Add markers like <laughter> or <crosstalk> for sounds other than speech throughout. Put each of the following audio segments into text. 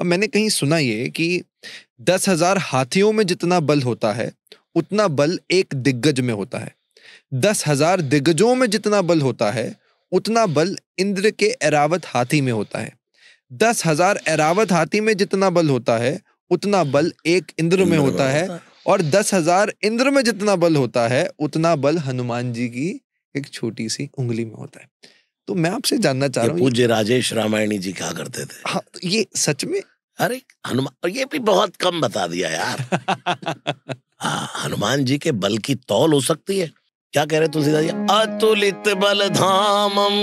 अब मैंने कहीं सुना ये कि दस हजार हाथियों में जितना बल होता है उतना बल एक दिग्गज में होता है दस हजार दिग्गजों में जितना बल होता है उतना बल इंद्र के एरावत हाथी में होता है दस हजार एरावत हाथी में जितना बल होता है उतना बल एक इंद्र में होता है और दस हजार इंद्र में जितना बल होता है उतना बल हनुमान जी की एक छोटी सी उंगली में होता है तो मैं आपसे जानना चाह रहा हूँ पूज्य राजेश रामायणी जी क्या करते थे हाँ ये सच में अरे हनुमान ये भी बहुत कम बता दिया यार <laughs> हाँ, हनुमान जी के बल की तौल हो सकती है क्या कह रहे तुलसीदास जी अतुलित बल धामम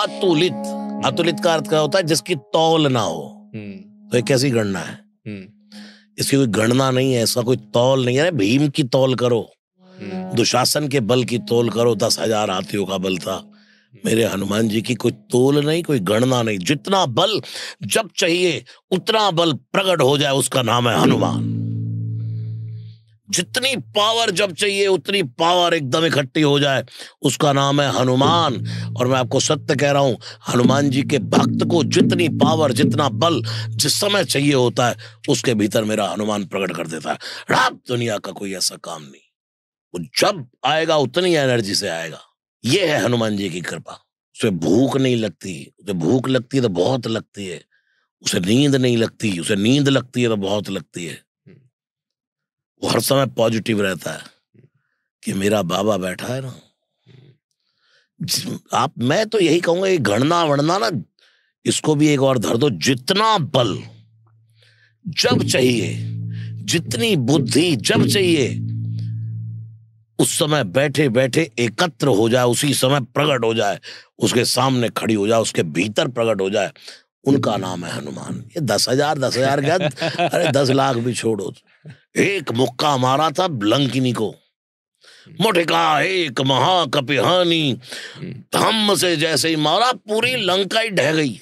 अतुलित अतुलित का अर्थ क्या होता है जिसकी तौल ना हो हम्म। तो एक कैसी गणना है हम्म। इसकी कोई गणना नहीं है इसका कोई तौल नहीं है भीम की तौल करो हम्म। दुशासन के बल की तौल करो दस हजार हाथियों का बल था मेरे हनुमान जी की कोई तोल नहीं कोई गणना नहीं जितना बल जब चाहिए उतना बल प्रकट हो जाए उसका नाम है हनुमान जितनी पावर जब चाहिए उतनी पावर एकदम इकट्ठी हो जाए उसका नाम है हनुमान और मैं आपको सत्य कह रहा हूं हनुमान जी के भक्त को जितनी पावर जितना बल जिस समय चाहिए होता है उसके भीतर मेरा हनुमान प्रकट कर देता है रात दुनिया का कोई ऐसा काम नहीं वो जब आएगा उतनी एनर्जी से आएगा ये है हनुमान जी की कृपा उसे भूख नहीं लगती उसे भूख लगती है तो बहुत लगती है उसे नींद नहीं लगती उसे नींद लगती है तो बहुत लगती है हम्म। वो हर समय पॉजिटिव रहता है हम्म। कि मेरा बाबा बैठा है ना हम्म। आप मैं तो यही कहूंगा ये गणना वणना ना इसको भी एक और धर दो जितना बल जब चाहिए जितनी बुद्धि जब चाहिए उस समय बैठे बैठे एकत्र हो जाए उसी समय प्रकट हो जाए उसके सामने खड़ी हो जाए उसके भीतर प्रकट हो जाए उनका हम्म। नाम है हनुमान ये दस हजार दस हजार क्या अरे दस <laughs> लाख भी छोड़ो एक मुक्का मारा था लंकिनी को मुठिका हम्म। एक महाकपिहानी हम्म। धम्म से जैसे ही मारा पूरी लंका ही ढह गई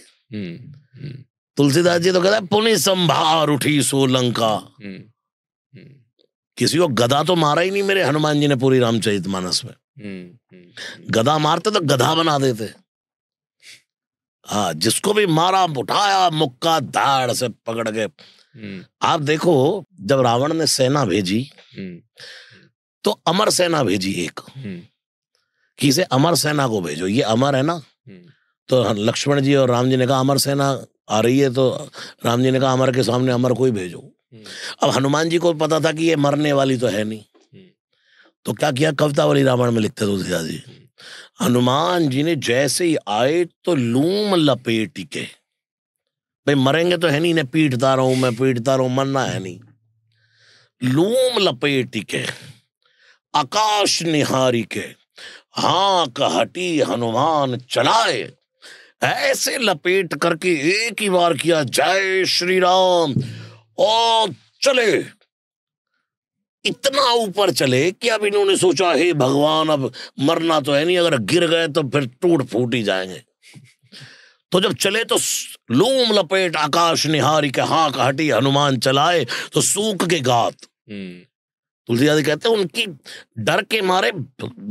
तुलसीदास जी तो कहते पुनि संभार उठी सो लंका किसी को गधा तो मारा ही नहीं मेरे हनुमान जी ने पूरी रामचरित मानस में हम्म, हम्म, हम्म। गधा मारते तो गधा बना देते हाँ जिसको भी मारा उठाया मुक्का धाड़ से पकड़ के आप देखो जब रावण ने सेना भेजी तो अमर सेना भेजी एक कि इसे अमर सेना को भेजो ये अमर है ना तो लक्ष्मण जी और राम जी ने कहा अमर सेना आ रही है तो राम जी ने कहा अमर के सामने अमर को ही भेजो अब हनुमान जी को पता था कि ये मरने वाली तो है नहीं तो क्या किया वाली रामायण में लिखते तुलसीदास जी हनुमान जी ने जैसे ही आए तो लूम लपेट के भाई मरेंगे तो है नहीं इन्हें पीटता रहू मैं पीटता रहूं मरना है नहीं लूम लपेट के आकाश निहारी के हाक हटी हनुमान चलाए ऐसे लपेट करके एक ही बार किया जय श्री राम और चले इतना ऊपर चले कि अब इन्होंने सोचा हे भगवान अब मरना तो है नहीं अगर गिर गए तो फिर टूट फूट ही जाएंगे तो जब चले तो लूम लपेट आकाश निहारी के हाक हटी हनुमान चलाए तो सूख के गात हम्म। तुलसीदास कहते हैं उनकी डर के मारे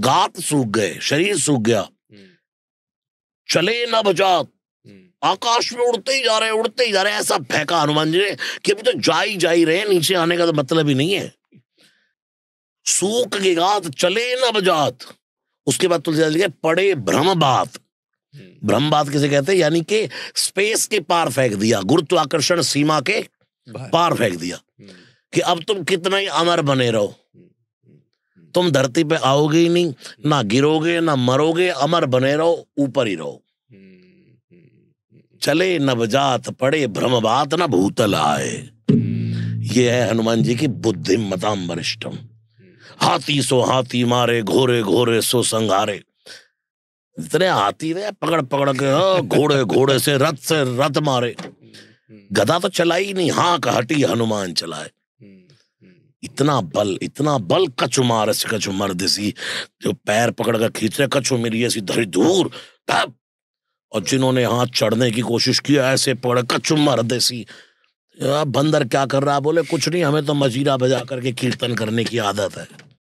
गात सूख गए शरीर सूख गया हम्म। चले न बजात आकाश में उड़ते ही जा रहे उड़ते ही जा रहे ऐसा फेंका हनुमान जी ने कि अभी तो जा ही जा ही रहे नीचे आने का तो मतलब ही नहीं है सूख के गात चले न बजात उसके बाद तुलसीदास लिखे पड़े भ्रम बात भ्रम हम्म। बात किसे कहते हैं यानी कि स्पेस के पार फेंक दिया गुरुत्वाकर्षण सीमा के पार फेंक दिया हम्म। कि अब तुम कितना ही अमर बने रहो हम्म, तुम धरती पे आओगे ही नहीं ना गिरोगे ना मरोगे अमर बने रहो ऊपर ही रहो चले नवजात पड़े भ्रमवात न भूतल आए ये है हनुमान जी की बुद्धि मताम वरिष्ठम हाथी सो हाथी मारे घोरे घोरे सो संघारे इतने हाथी रहे पकड़ पकड़ के हाँ, घोड़े घोड़े से रथ से रथ मारे गधा तो चला ही नहीं हाँ हटी हनुमान चलाए इतना बल इतना बल कछु मारस कछु मर्द सी जो पैर पकड़ कर खींच रहे कछु मेरी ऐसी धरी दूर तब और जिन्होंने हाथ चढ़ने की कोशिश की ऐसे पकड़ कचुम्बर देसी बंदर क्या कर रहा बोले कुछ नहीं हमें तो मजीरा बजा करके कीर्तन करने की आदत है